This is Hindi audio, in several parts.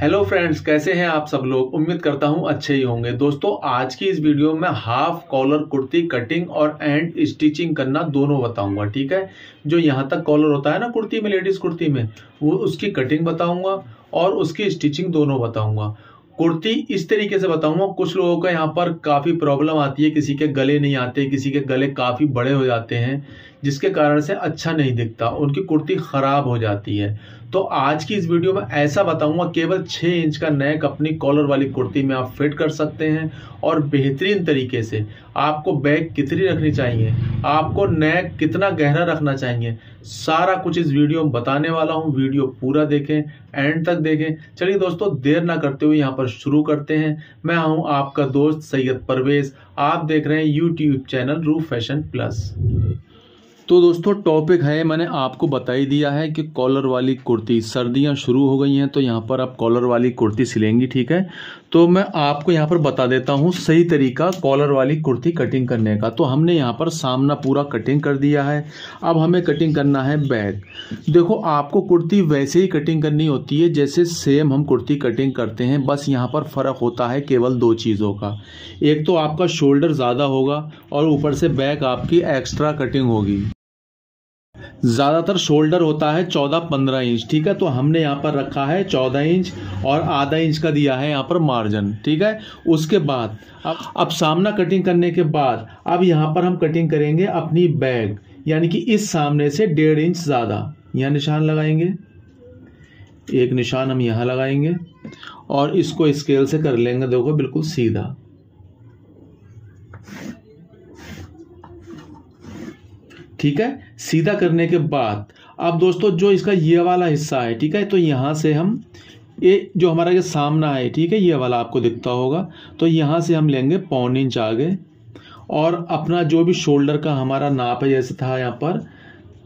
हेलो फ्रेंड्स कैसे हैं आप सब लोग उम्मीद करता हूं अच्छे ही होंगे दोस्तों आज की इस वीडियो में हाफ कॉलर कुर्ती कटिंग और एंड स्टिचिंग करना दोनों बताऊंगा ठीक है जो यहां तक कॉलर होता है ना कुर्ती में लेडीज कुर्ती में वो उसकी कटिंग बताऊंगा और उसकी स्टिचिंग दोनों बताऊंगा कुर्ती इस तरीके से बताऊंगा कुछ लोगों का यहाँ पर काफ़ी प्रॉब्लम आती है किसी के गले नहीं आते किसी के गले काफ़ी बड़े हो जाते हैं जिसके कारण से अच्छा नहीं दिखता उनकी कुर्ती ख़राब हो जाती है तो आज की इस वीडियो में ऐसा बताऊंगा केवल छह इंच का नेक अपनी कॉलर वाली कुर्ती में आप फिट कर सकते हैं और बेहतरीन तरीके से आपको बैग कितनी रखनी चाहिए आपको नेक कितना गहरा रखना चाहिए सारा कुछ इस वीडियो में बताने वाला हूँ वीडियो पूरा देखें एंड तक देखें चलिए दोस्तों देर ना करते हुए यहाँ पर शुरू करते हैं मैं हूँ आपका दोस्त सैयद परवेज़ आप देख रहे हैं यूट्यूब चैनल रू फैशन प्लस तो दोस्तों टॉपिक है मैंने आपको बता ही दिया है कि कॉलर वाली कुर्ती सर्दियां शुरू हो गई हैं तो यहाँ पर आप कॉलर वाली कुर्ती सिलेंगी ठीक है तो मैं आपको यहाँ पर बता देता हूँ सही तरीका कॉलर वाली कुर्ती कटिंग करने का तो हमने यहाँ पर सामना पूरा कटिंग कर दिया है अब हमें कटिंग करना है बैक देखो आपको कुर्ती वैसे ही कटिंग करनी होती है जैसे सेम हम कुर्ती कटिंग करते हैं बस यहाँ पर फ़र्क होता है केवल दो चीज़ों का एक तो आपका शोल्डर ज़्यादा होगा और ऊपर से बैक आपकी एक्स्ट्रा कटिंग होगी ज़्यादातर शोल्डर होता है चौदह पंद्रह इंच ठीक है तो हमने यहाँ पर रखा है चौदह इंच और आधा इंच का दिया है यहाँ पर मार्जिन ठीक है उसके बाद अब अब सामना कटिंग करने के बाद अब यहाँ पर हम कटिंग करेंगे अपनी बैग यानी कि इस सामने से डेढ़ इंच ज़्यादा यहाँ निशान लगाएंगे एक निशान हम यहाँ लगाएंगे और इसको स्केल से कर लेंगे देखो बिल्कुल सीधा ठीक है सीधा करने के बाद अब दोस्तों जो इसका ये वाला हिस्सा है ठीक है तो यहाँ से हम ये जो हमारा ये सामना है ठीक है ये वाला आपको दिखता होगा तो यहाँ से हम लेंगे पौन इंच आगे और अपना जो भी शोल्डर का हमारा नाप है जैसे था यहाँ पर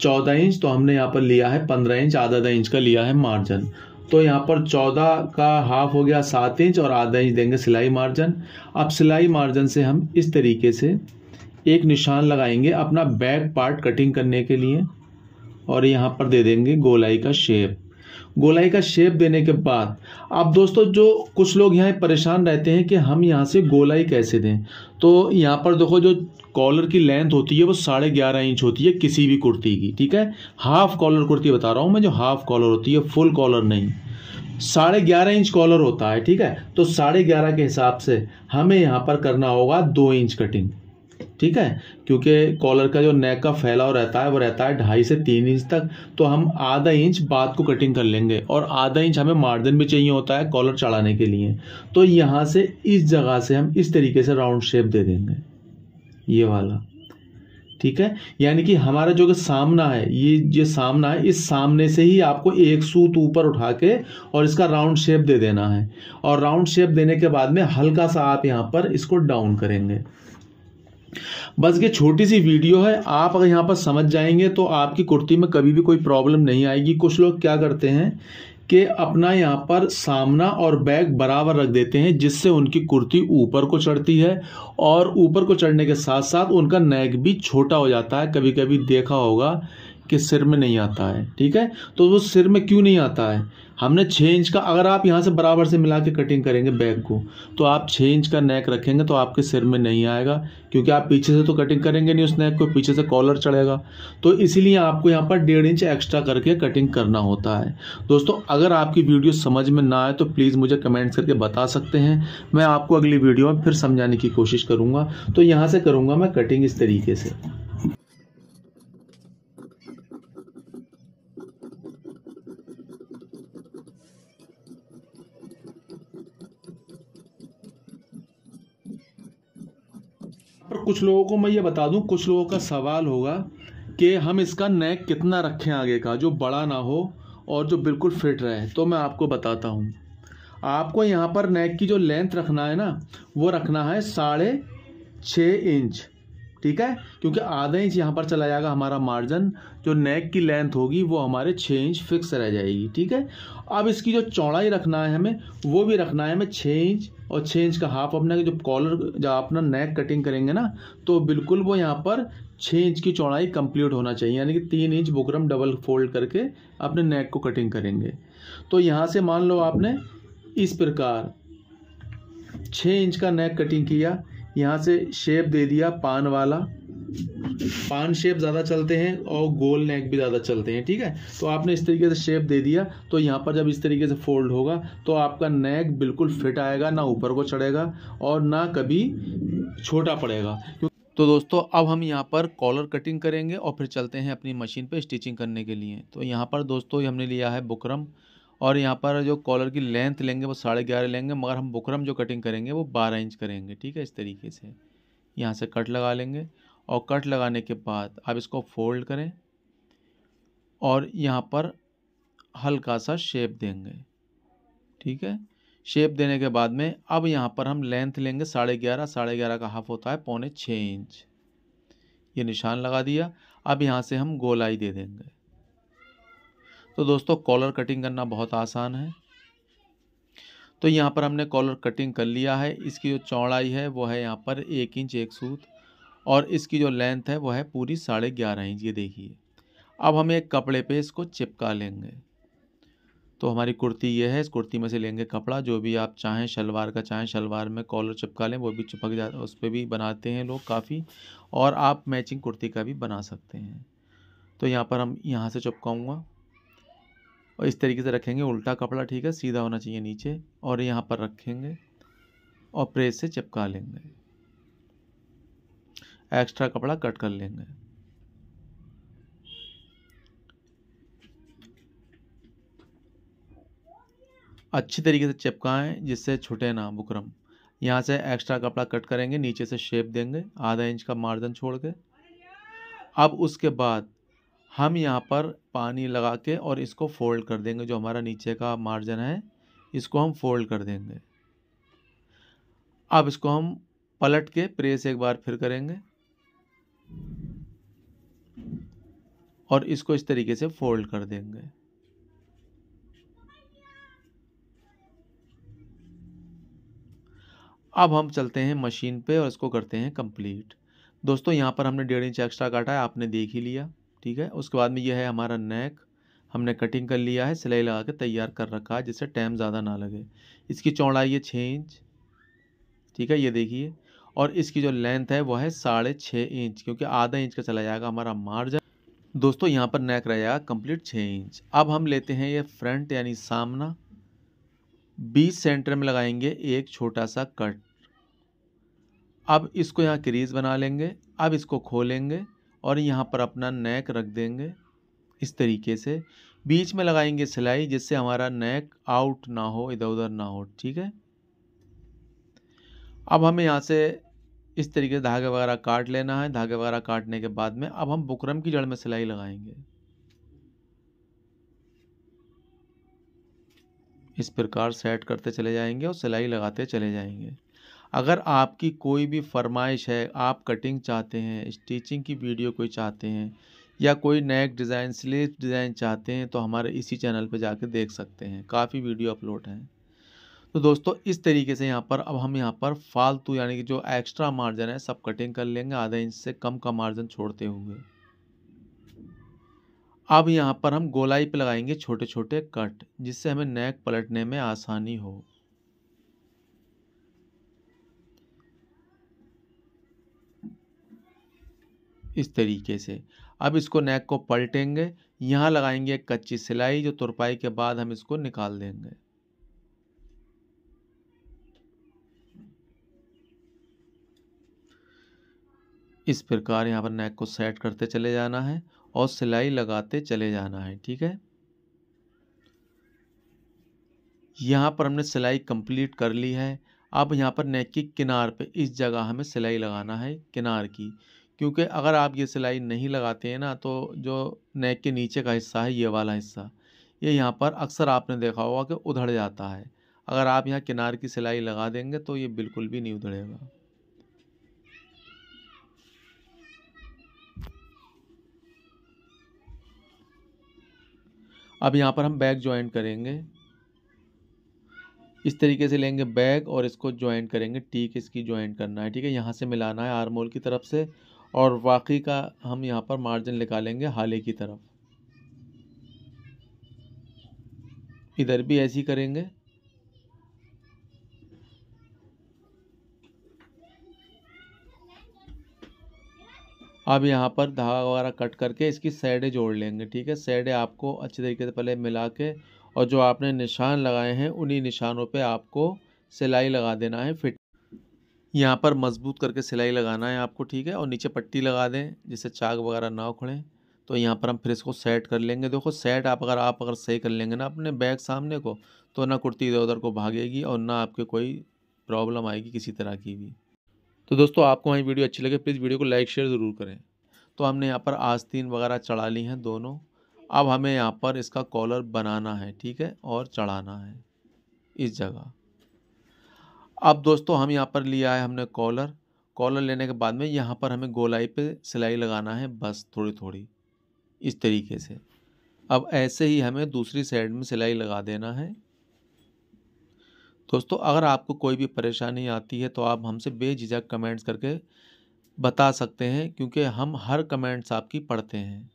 चौदह इंच तो हमने यहाँ पर लिया है पंद्रह इंच आधा आधा इंच का लिया है मार्जिन तो यहाँ पर चौदह का हाफ हो गया सात इंच और आधा इंच देंगे सिलाई मार्जिन अब सिलाई मार्जिन से हम इस तरीके से एक निशान लगाएंगे अपना बैक पार्ट कटिंग करने के लिए और यहाँ पर दे देंगे गोलाई का शेप गोलाई का शेप देने के बाद अब दोस्तों जो कुछ लोग यहाँ परेशान रहते हैं कि हम यहाँ से गोलाई कैसे दें तो यहाँ पर देखो जो कॉलर की लेंथ होती है वो साढ़े ग्यारह इंच होती है किसी भी कुर्ती की ठीक है हाफ कॉलर कुर्ती बता रहा हूँ मैं जो हाफ कॉलर होती है फुल कॉलर नहीं साढ़े ग्यारह इंच कॉलर होता है ठीक है तो साढ़े ग्यारह के हिसाब से हमें यहाँ पर करना होगा दो इंच कटिंग ठीक है क्योंकि कॉलर का जो नेक का फैलाव रहता है वो रहता है ढाई से तीन इंच तक तो हम आधा इंच बात को कटिंग कर लेंगे और आधा इंच हमें मार्जिन भी चाहिए होता है कॉलर चढ़ाने के लिए तो यहाँ से इस जगह से हम इस तरीके से राउंड शेप दे देंगे ये वाला ठीक है यानी कि हमारा जो सामना है ये जो सामना है इस सामने से ही आपको एक सूत ऊपर उठा के और इसका राउंड शेप दे देना है और राउंड शेप देने के बाद में हल्का सा आप यहाँ पर इसको डाउन करेंगे बस ये छोटी सी वीडियो है आप अगर यहाँ पर समझ जाएंगे तो आपकी कुर्ती में कभी भी कोई प्रॉब्लम नहीं आएगी कुछ लोग क्या करते हैं कि अपना यहाँ पर सामना और बैग बराबर रख देते हैं जिससे उनकी कुर्ती ऊपर को चढ़ती है और ऊपर को चढ़ने के साथ साथ उनका नेक भी छोटा हो जाता है कभी कभी देखा होगा आपके सिर में नहीं आता है ठीक है तो वो सिर में क्यों नहीं आता है हमने छः इंच का अगर आप यहाँ से बराबर से मिला के कटिंग करेंगे बैग को तो आप छः इंच का नेक रखेंगे तो आपके सिर में नहीं आएगा क्योंकि आप पीछे से तो कटिंग करेंगे नहीं उस नेक को पीछे से कॉलर चढ़ेगा तो इसीलिए आपको यहाँ पर डेढ़ इंच एक्स्ट्रा करके कटिंग करना होता है दोस्तों अगर आपकी वीडियो समझ में ना आए तो प्लीज़ मुझे कमेंट्स करके बता सकते हैं मैं आपको अगली वीडियो में फिर समझाने की कोशिश करूँगा तो यहाँ से करूँगा मैं कटिंग इस तरीके से कुछ लोगों को मैं ये बता दूं कुछ लोगों का सवाल होगा कि हम इसका नेक कितना रखें आगे का जो बड़ा ना हो और जो बिल्कुल फिट रहे तो मैं आपको बताता हूँ आपको यहाँ पर नेक की जो लेंथ रखना है ना वो रखना है साढ़े छः इंच ठीक है क्योंकि आधा इंच यहाँ पर चला जाएगा हमारा मार्जिन जो नेक की लेंथ होगी वो हमारे छः इंच फिक्स रह जाएगी ठीक है अब इसकी जो चौड़ाई रखना है हमें वो भी रखना है हमें छः इंच और छः इंच का हाफ अपना जो कॉलर जो अपना नेक कटिंग करेंगे ना तो बिल्कुल वो यहाँ पर छः इंच की चौड़ाई कंप्लीट होना चाहिए यानी कि तीन इंच बुकरम डबल फोल्ड करके अपने नेक को कटिंग करेंगे तो यहाँ से मान लो आपने इस प्रकार छः इंच का नेक कटिंग किया यहाँ से शेप दे दिया पान वाला पान शेप ज़्यादा चलते हैं और गोल नेक भी ज़्यादा चलते हैं ठीक है तो आपने इस तरीके से शेप दे दिया तो यहाँ पर जब इस तरीके से फोल्ड होगा तो आपका नेक बिल्कुल फिट आएगा ना ऊपर को चढ़ेगा और ना कभी छोटा पड़ेगा तो दोस्तों अब हम यहाँ पर कॉलर कटिंग करेंगे और फिर चलते हैं अपनी मशीन पर स्टिचिंग करने के लिए तो यहाँ पर दोस्तों हमने लिया है बुकरम और यहाँ पर जो कॉलर की लेंथ लेंगे वो साढ़े ग्यारह लेंगे मगर हम बुकरम जो कटिंग करेंगे वो बारह इंच करेंगे ठीक है इस तरीके से यहाँ से कट लगा लेंगे और कट लगाने के बाद आप इसको फोल्ड करें और यहाँ पर हल्का सा शेप देंगे ठीक है शेप देने के बाद में अब यहाँ पर हम लेंथ लेंगे साढ़े ग्यारह साढ़े ग्यारह का हाफ होता है पौने छः इंच ये निशान लगा दिया अब यहाँ से हम गोलाई दे देंगे तो दोस्तों कॉलर कटिंग करना बहुत आसान है तो यहाँ पर हमने कॉलर कटिंग कर लिया है इसकी जो चौड़ाई है वो है यहाँ पर एक इंच एक सूत और इसकी जो लेंथ है वो है पूरी साढ़े ग्यारह इंच ये देखिए अब हम एक कपड़े पे इसको चिपका लेंगे तो हमारी कुर्ती ये है इस कुर्ती में से लेंगे कपड़ा जो भी आप चाहें शलवार का चाहें शलवार में कॉलर चिपका लें वो भी चिपक जा उस पर भी बनाते हैं लोग काफ़ी और आप मैचिंग कुर्ती का भी बना सकते हैं तो यहाँ पर हम यहाँ से चिपकाऊँगा और इस तरीके से रखेंगे उल्टा कपड़ा ठीक है सीधा होना चाहिए नीचे और यहाँ पर रखेंगे और प्रेस से चिपका लेंगे एक्स्ट्रा कपड़ा कट कर लेंगे अच्छी तरीके से चिपकाएं जिससे छुटे ना बुकरम यहाँ से एक्स्ट्रा कपड़ा कट करेंगे नीचे से शेप देंगे आधा इंच का मार्जिन छोड़ के अब उसके बाद हम यहाँ पर पानी लगा के और इसको फ़ोल्ड कर देंगे जो हमारा नीचे का मार्जिन है इसको हम फोल्ड कर देंगे अब इसको हम पलट के प्रेस एक बार फिर करेंगे और इसको इस तरीके से फोल्ड कर देंगे अब हम चलते हैं मशीन पे और इसको करते हैं कंप्लीट दोस्तों यहाँ पर हमने डेढ़ इंच एक्स्ट्रा काटा है आपने देख ही लिया ठीक है उसके बाद में ये है हमारा नेक हमने कटिंग कर लिया है सिलाई लगा के तैयार कर रखा है जिससे टाइम ज़्यादा ना लगे इसकी चौड़ाई है छः इंच ठीक है ये देखिए और इसकी जो लेंथ है वह है साढ़े छः इंच क्योंकि आधा इंच का चला जाएगा हमारा मार्जन दोस्तों यहाँ पर नेक रहेगा कंप्लीट छः इंच अब हम लेते हैं ये फ्रंट यानी सामना बीस सेंटर में लगाएंगे एक छोटा सा कट अब इसको यहाँ क्रीज बना लेंगे अब इसको खोलेंगे और यहाँ पर अपना नेक रख देंगे इस तरीके से बीच में लगाएंगे सिलाई जिससे हमारा नेक आउट ना हो इधर उधर ना हो ठीक है अब हमें यहाँ से इस तरीके से धागे वगैरह काट लेना है धागे वगैरह काटने के बाद में अब हम बुकरम की जड़ में सिलाई लगाएंगे इस प्रकार सेट करते चले जाएंगे और सिलाई लगाते चले जाएंगे अगर आपकी कोई भी फरमाइश है आप कटिंग चाहते हैं स्टिचिंग की वीडियो कोई चाहते हैं या कोई नए डिज़ाइन स्लीव डिज़ाइन चाहते हैं तो हमारे इसी चैनल पर जाकर देख सकते हैं काफ़ी वीडियो अपलोड हैं तो दोस्तों इस तरीके से यहाँ पर अब हम यहाँ पर फालतू यानी कि जो एक्स्ट्रा मार्जिन है सब कटिंग कर लेंगे आधा इंच से कम का मार्जिन छोड़ते हुए अब यहाँ पर हम गोलाई पे लगाएंगे छोटे छोटे कट जिससे हमें नेक पलटने में आसानी हो इस तरीके से अब इसको नेक को पलटेंगे यहाँ लगाएंगे एक कच्ची सिलाई जो तुरपाई के बाद हम इसको निकाल देंगे इस प्रकार यहाँ पर नेक को सेट करते चले जाना है और सिलाई लगाते चले जाना है ठीक है यहाँ पर हमने सिलाई कंप्लीट कर ली है अब यहाँ पर नेक की किनार पे इस जगह हमें सिलाई लगाना है किनार की क्योंकि अगर आप ये सिलाई नहीं लगाते हैं ना तो जो नेक के नीचे का हिस्सा है ये वाला हिस्सा ये यहाँ पर अक्सर आपने देखा होगा कि उधड़ जाता है अगर आप यहाँ किनार की सिलाई लगा देंगे तो ये बिल्कुल भी नहीं उधड़ेगा अब यहाँ पर हम बैग ज्वाइंट करेंगे इस तरीके से लेंगे बैग और इसको ज्वाइंट करेंगे टीक इसकी ज्वाइंट करना है ठीक है यहाँ से मिलाना है आरमोल की तरफ से और बाकी का हम यहाँ पर मार्जिन निकालेंगे हाले की तरफ इधर भी ऐसी करेंगे अब यहाँ पर धागा वगैरह कट करके इसकी सैडें जोड़ लेंगे ठीक है सैडें आपको अच्छे तरीके से पहले मिला के और जो आपने निशान लगाए हैं उन्हीं निशानों पे आपको सिलाई लगा देना है फिट यहाँ पर मजबूत करके सिलाई लगाना है आपको ठीक है और नीचे पट्टी लगा दें जिससे चाक वगैरह ना उखड़ें तो यहाँ पर हम फिर इसको सेट कर लेंगे देखो सेट आप अगर आप अगर सही कर लेंगे ना अपने बैग सामने को तो ना कुर्ती इधर उधर को भागेगी और ना आपके कोई प्रॉब्लम आएगी किसी तरह की भी तो दोस्तों आपको हमारी वीडियो अच्छी लगे प्लीज़ वीडियो को लाइक शेयर ज़रूर करें तो हमने यहाँ पर आस्तीन वगैरह चढ़ा ली हैं दोनों अब हमें यहाँ पर इसका कॉलर बनाना है ठीक है और चढ़ाना है इस जगह अब दोस्तों हम यहाँ पर लिया है हमने कॉलर कॉलर लेने के बाद में यहाँ पर हमें गोलाई पे सिलाई लगाना है बस थोड़ी थोड़ी इस तरीके से अब ऐसे ही हमें दूसरी साइड में सिलाई लगा देना है दोस्तों अगर आपको कोई भी परेशानी आती है तो आप हमसे बेझिझक कमेंट्स करके बता सकते हैं क्योंकि हम हर कमेंट्स आपकी पढ़ते हैं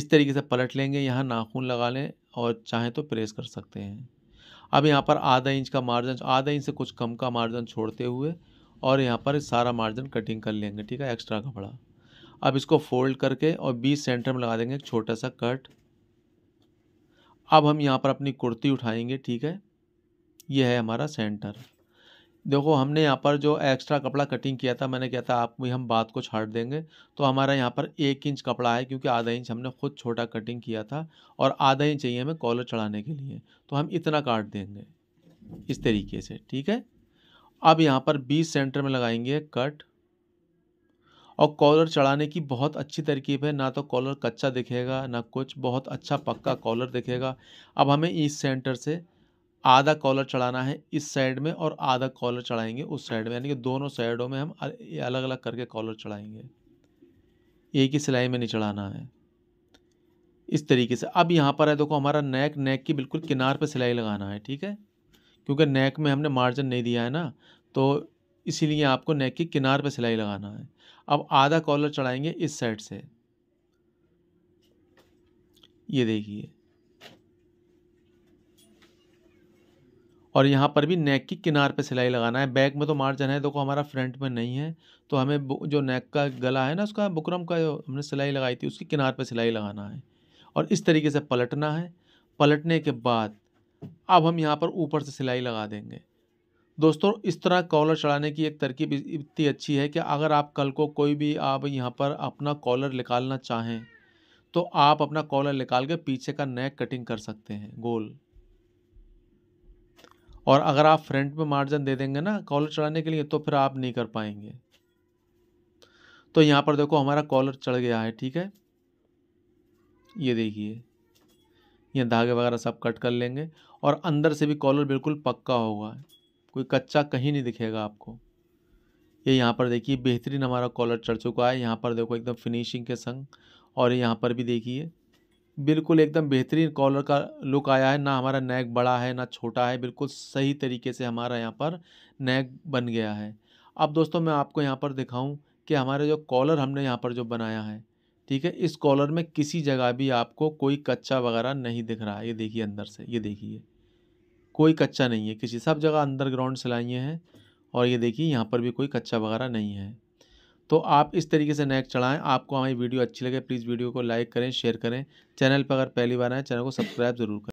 इस तरीके से पलट लेंगे यहाँ नाखून लगा लें और चाहें तो प्रेस कर सकते हैं अब यहाँ पर आधा इंच का मार्जिन आधा इंच से कुछ कम का मार्जिन छोड़ते हुए और यहाँ पर सारा मार्जिन कटिंग कर लेंगे ठीक है एक्स्ट्रा कपड़ा अब इसको फोल्ड करके और बीस सेंटर में लगा देंगे एक छोटा सा कट अब हम यहाँ पर अपनी कुर्ती उठाएंगे ठीक है यह है हमारा सेंटर देखो हमने यहाँ पर जो एक्स्ट्रा कपड़ा कटिंग किया था मैंने कहता था आप भी हम बात को छाट देंगे तो हमारा यहाँ पर एक इंच कपड़ा है क्योंकि आधा इंच हमने खुद छोटा कटिंग किया था और आधा इंच चाहिए हमें कॉलर चढ़ाने के लिए तो हम इतना काट देंगे इस तरीके से ठीक है अब यहाँ पर बीस सेंटर में लगाएंगे कट और कॉलर चढ़ाने की बहुत अच्छी तरकीब है ना तो कॉलर कच्चा दिखेगा ना कुछ बहुत अच्छा पक्का कॉलर दिखेगा अब हमें इस सेंटर से आधा कॉलर चढ़ाना है इस साइड में और आधा कॉलर चढ़ाएंगे उस साइड में यानी कि दोनों साइडों में हम अलग अलग करके कॉलर चढ़ाएंगे एक ही सिलाई में नहीं चढ़ाना है इस तरीके से अब यहाँ पर है देखो हमारा नेक नेक की बिल्कुल किनार पे सिलाई लगाना है ठीक है क्योंकि नेक में हमने मार्जिन नहीं दिया है ना तो इसीलिए आपको नेक की किनार पर सिलाई लगाना है अब आधा कॉलर चढ़ाएंगे इस साइड से ये देखिए और यहाँ पर भी नेक की किनार पे सिलाई लगाना है बैक में तो मार्जन है देखो हमारा फ्रंट में नहीं है तो हमें जो नेक का गला है ना उसका बुकरम का जो हमने सिलाई लगाई थी उसकी किनार पे सिलाई लगाना है और इस तरीके से पलटना है पलटने के बाद अब हम यहाँ पर ऊपर से सिलाई लगा देंगे दोस्तों इस तरह कॉलर चढ़ाने की एक तरकीब इतनी अच्छी है कि अगर आप कल को कोई भी आप यहाँ पर अपना कॉलर निकालना चाहें तो आप अपना कॉलर निकाल के पीछे का नेक कटिंग कर सकते हैं गोल और अगर आप फ्रंट में मार्जिन दे देंगे ना कॉलर चढ़ाने के लिए तो फिर आप नहीं कर पाएंगे तो यहाँ पर देखो हमारा कॉलर चढ़ गया है ठीक है ये देखिए ये धागे वगैरह सब कट कर लेंगे और अंदर से भी कॉलर बिल्कुल पक्का होगा कोई कच्चा कहीं नहीं दिखेगा आपको ये यहाँ पर देखिए बेहतरीन हमारा कॉलर चढ़ चुका है यहाँ पर देखो एकदम फिनिशिंग के संग और यहाँ पर भी देखिए बिल्कुल एकदम बेहतरीन कॉलर का लुक आया है ना हमारा नेक बड़ा है ना छोटा है बिल्कुल सही तरीके से हमारा यहाँ पर नेक बन गया है अब दोस्तों मैं आपको यहाँ पर दिखाऊँ कि हमारे जो कॉलर हमने यहाँ पर जो बनाया है ठीक है इस कॉलर में किसी जगह भी आपको कोई कच्चा वगैरह नहीं दिख रहा है ये देखिए अंदर से ये देखिए कोई कच्चा नहीं है किसी सब जगह अंडरग्राउंड सिलाइए हैं और ये देखिए यहाँ पर भी कोई कच्चा वगैरह नहीं है तो आप इस तरीके से नेक चढ़ाएं आपको हमारी वीडियो अच्छी लगे प्लीज़ वीडियो को लाइक करें शेयर करें चैनल पर अगर पहली बार आए चैनल को सब्सक्राइब जरूर करें